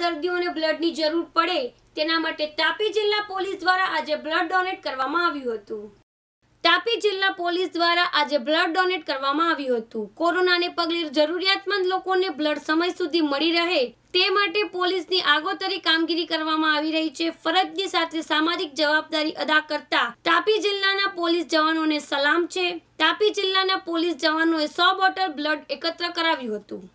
હોસ્પિટલમાં દર્દીઓને બ્લડની જરૂર પડે તેના માટે તાપી જિલ્લા પોલીસ દ્વારા આજે બ્લડ ડોનેટ કરવામાં આવ્યું હતું તાપી જિલ્લા પોલીસ દ્વારા આજે બ્લડ ડોનેટ કરવામાં આવ્યું હતું કોરોનાને પગલે જરૂરિયાતમંદ લોકોને બ્લડ સમય સુધી મળી રહે તે માટે પોલીસની આગોતરી કામગીરી કરવામાં આવી રહી છે ફરજની સાથે સામાજિક જવાબદારી અદા કરતા તાપી જિલ્લાના પોલીસ જવાનોને સલામ છે તાપી જિલ્લાના પોલીસ જવાનોએ સો બોટલ બ્લડ એકત્ર કરાવ્યું હતું